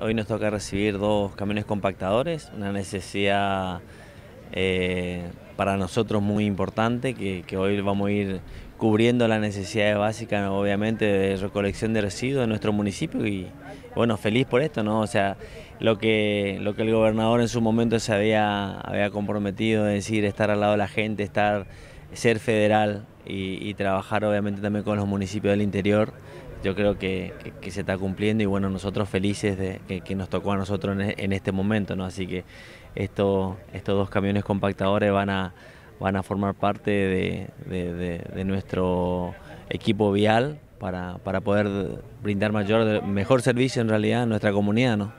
Hoy nos toca recibir dos camiones compactadores, una necesidad eh, para nosotros muy importante, que, hoy vamos a ir cubriendo la necesidad básica, obviamente, de recolección de residuos en nuestro municipio y, bueno, feliz por esto, ¿no? O sea, lo que, lo que el gobernador en su momento se había, había comprometido, es decir, estar al lado de la gente, estar ser federal y, trabajar obviamente también con los municipios del interior, yo creo que, se está cumpliendo y bueno, nosotros felices de que, nos tocó a nosotros en, este momento, ¿no? Así que estos dos camiones compactadores van a, van a formar parte de, nuestro equipo vial para, para poder brindar mayor, mejor servicio en realidad a nuestra comunidad, ¿no?